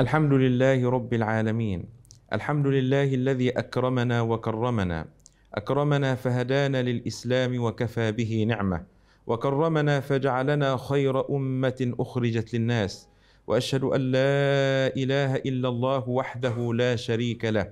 الحمد لله رب العالمين الحمد لله الذي اكرمنا وكرمنا اكرمنا فهدانا للاسلام وكفى به نعمه وكرمنا فجعلنا خير امه اخرجت للناس واشهد ان لا اله الا الله وحده لا شريك له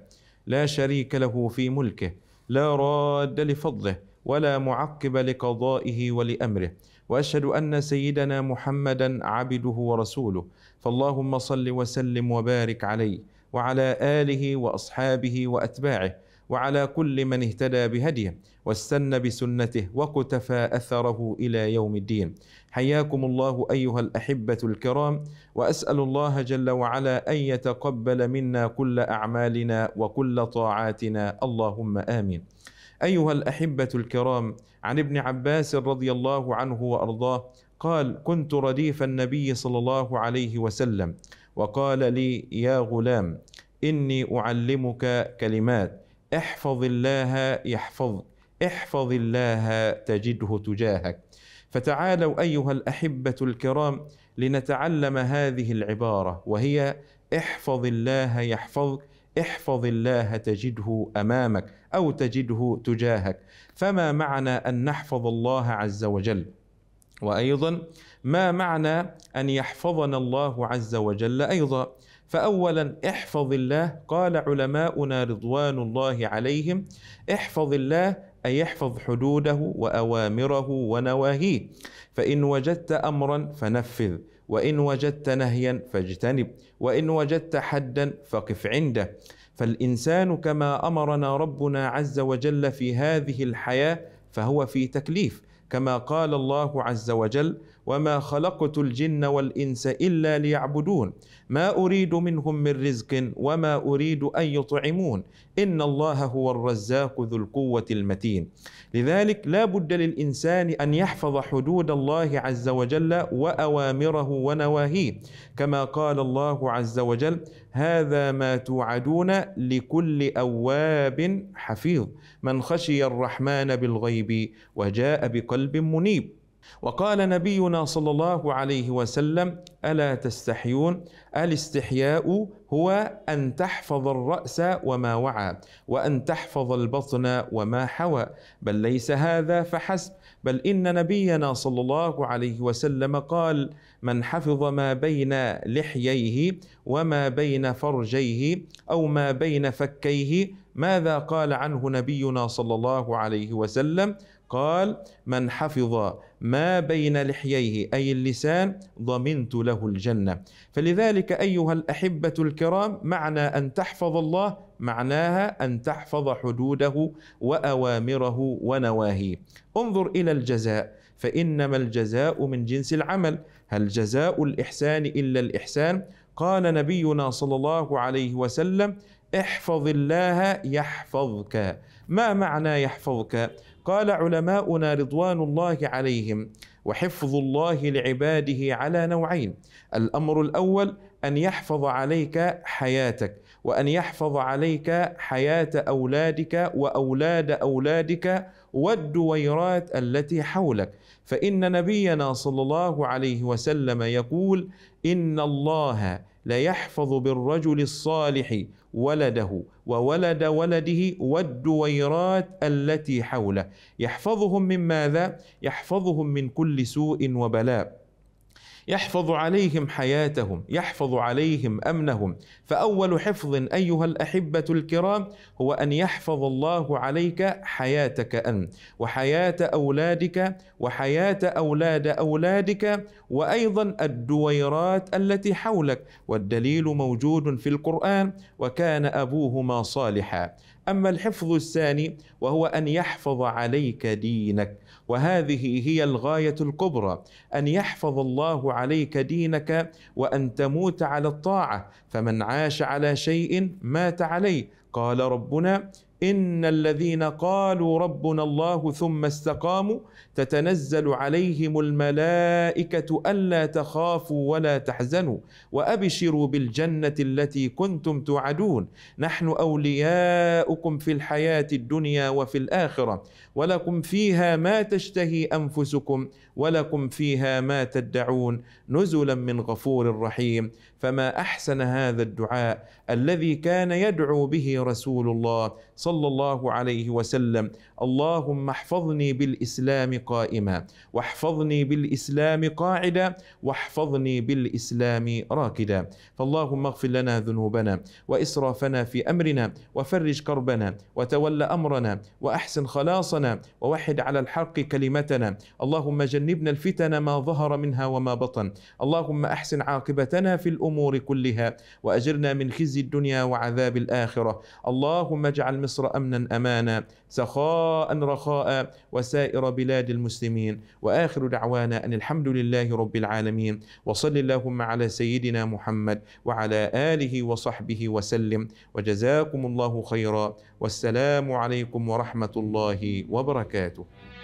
لا شريك له في ملكه لا راد لفضله ولا معقب لقضائه ولامره واشهد ان سيدنا محمدا عبده ورسوله فاللهم صل وسلم وبارك عليه وعلى اله واصحابه واتباعه وعلى كل من اهتدى بهديه واستنى بسنته وقتفى اثره الى يوم الدين حياكم الله ايها الاحبه الكرام واسال الله جل وعلا ان يتقبل منا كل اعمالنا وكل طاعاتنا اللهم امين ايها الاحبه الكرام عن ابن عباس رضي الله عنه وارضاه قال كنت رديف النبي صلى الله عليه وسلم وقال لي يا غلام اني اعلمك كلمات احفظ الله يحفظك احفظ الله تجده تجاهك فتعالوا ايها الاحبه الكرام لنتعلم هذه العباره وهي احفظ الله يحفظك احفظ الله تجده امامك او تجده تجاهك فما معنى ان نحفظ الله عز وجل وايضا ما معنى ان يحفظنا الله عز وجل ايضا فاولا احفظ الله قال علماؤنا رضوان الله عليهم احفظ الله أن يحفظ حدوده وأوامره ونواهيه فإن وجدت أمرا فنفذ وإن وجدت نهيا فاجتنب وإن وجدت حدا فقف عنده فالإنسان كما أمرنا ربنا عز وجل في هذه الحياة فهو في تكليف كما قال الله عز وجل وما خلقت الجن والانس الا ليعبدون ما اريد منهم من رزق وما اريد ان يطعمون ان الله هو الرزاق ذو القوه المتين لذلك لا بد للانسان ان يحفظ حدود الله عز وجل واوامره ونواهيه كما قال الله عز وجل هذا ما توعدون لكل اواب حفيظ من خشي الرحمن بالغيب وجاء بقلب قلب منيب وقال نبينا صلى الله عليه وسلم الا تستحيون الاستحياء هو ان تحفظ الراس وما وعى وان تحفظ البطن وما حوى بل ليس هذا فحسب بل ان نبينا صلى الله عليه وسلم قال من حفظ ما بين لحييه وما بين فرجيه او ما بين فكيه ماذا قال عنه نبينا صلى الله عليه وسلم قال من حفظ ما بين لحييه اي اللسان ضمنت له الجنه فلذلك ايها الاحبه الكرام معنى ان تحفظ الله معناها ان تحفظ حدوده واوامره ونواهيه انظر الى الجزاء فانما الجزاء من جنس العمل هل جزاء الاحسان الا الاحسان قال نبينا صلى الله عليه وسلم احفظ الله يحفظك ما معنى يحفظك قال علماؤنا رضوان الله عليهم وحفظ الله لعباده على نوعين الامر الاول ان يحفظ عليك حياتك وان يحفظ عليك حياه اولادك واولاد اولادك والدويرات التي حولك فان نبينا صلى الله عليه وسلم يقول ان الله ليحفظ بالرجل الصالح ولده وولد ولده والدويرات التي حوله يحفظهم من ماذا يحفظهم من كل سوء وبلاء يحفظ عليهم حياتهم يحفظ عليهم امنهم فاول حفظ ايها الاحبه الكرام هو ان يحفظ الله عليك حياتك انت وحياه اولادك وحياه اولاد اولادك وايضا الدويرات التي حولك والدليل موجود في القران وكان ابوهما صالحا أما الحفظ الثاني وهو أن يحفظ عليك دينك وهذه هي الغاية الكبرى أن يحفظ الله عليك دينك وأن تموت على الطاعة فمن عاش على شيء مات عليه قال ربنا ان الذين قالوا ربنا الله ثم استقاموا تتنزل عليهم الملائكه الا تخافوا ولا تحزنوا وابشروا بالجنه التي كنتم توعدون نحن اولياؤكم في الحياه الدنيا وفي الاخره ولكم فيها ما تشتهي انفسكم ولكم فيها ما تدعون نزلا من غفور رحيم فما احسن هذا الدعاء الذي كان يدعو به رسول الله صلى صلى الله عليه وسلم اللهم احفظني بالاسلام قائما واحفظني بالاسلام قاعدا واحفظني بالاسلام راكدا فاللهم اغفر لنا ذنوبنا واسرافنا في امرنا وفرج كربنا وتول امرنا واحسن خلاصنا ووحد على الحق كلمتنا اللهم جنبنا الفتن ما ظهر منها وما بطن اللهم احسن عاقبتنا في الامور كلها واجرنا من خزي الدنيا وعذاب الاخره اللهم اجعل مصر مصر امنا امانا سخاء رخاء وسائر بلاد المسلمين واخر دعوانا ان الحمد لله رب العالمين وصل اللهم على سيدنا محمد وعلى اله وصحبه وسلم وجزاكم الله خيرا والسلام عليكم ورحمه الله وبركاته